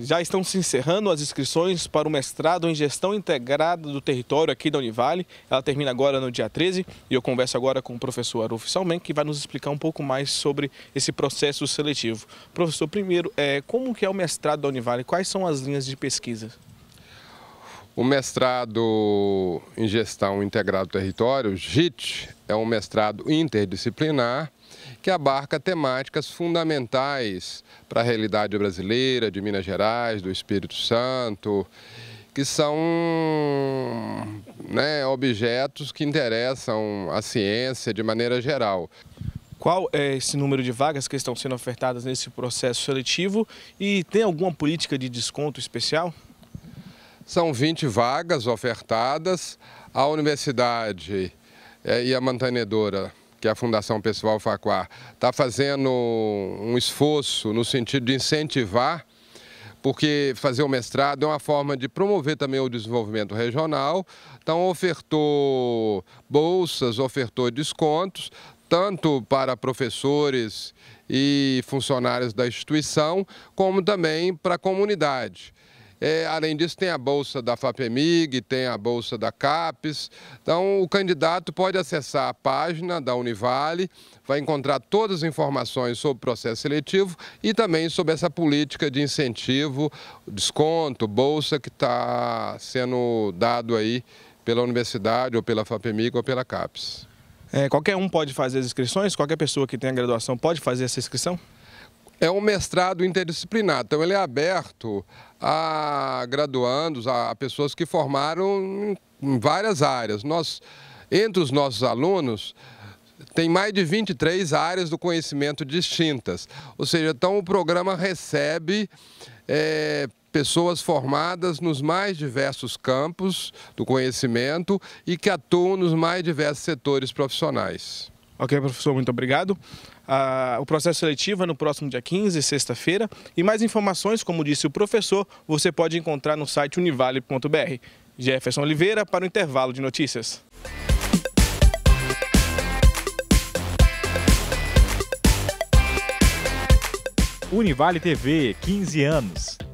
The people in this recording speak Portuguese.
Já estão se encerrando as inscrições para o mestrado em Gestão Integrada do Território aqui da Univale. Ela termina agora no dia 13 e eu converso agora com o professor Aruf Salmen, que vai nos explicar um pouco mais sobre esse processo seletivo. Professor, primeiro, é, como que é o mestrado da Univale? Quais são as linhas de pesquisa? O mestrado em Gestão Integrada do Território, GIT, é um mestrado interdisciplinar que abarca temáticas fundamentais para a realidade brasileira, de Minas Gerais, do Espírito Santo, que são né, objetos que interessam a ciência de maneira geral. Qual é esse número de vagas que estão sendo ofertadas nesse processo seletivo e tem alguma política de desconto especial? São 20 vagas ofertadas. A universidade eh, e a mantenedora que a Fundação Pessoal Faquar está fazendo um esforço no sentido de incentivar, porque fazer o mestrado é uma forma de promover também o desenvolvimento regional. Então, ofertou bolsas, ofertou descontos, tanto para professores e funcionários da instituição, como também para a comunidade. É, além disso, tem a bolsa da FAPEMIG, tem a bolsa da CAPES. Então, o candidato pode acessar a página da Univale, vai encontrar todas as informações sobre o processo seletivo e também sobre essa política de incentivo, desconto, bolsa que está sendo dado aí pela universidade, ou pela FAPEMIG, ou pela CAPES. É, qualquer um pode fazer as inscrições? Qualquer pessoa que tenha graduação pode fazer essa inscrição? é um mestrado interdisciplinar, então ele é aberto a graduandos, a pessoas que formaram em várias áreas. Nós, entre os nossos alunos, tem mais de 23 áreas do conhecimento distintas. Ou seja, então o programa recebe é, pessoas formadas nos mais diversos campos do conhecimento e que atuam nos mais diversos setores profissionais. Ok, professor, muito obrigado. Ah, o processo seletivo é no próximo dia 15, sexta-feira. E mais informações, como disse o professor, você pode encontrar no site univale.br. Jefferson Oliveira para o intervalo de notícias. Univale TV, 15 anos.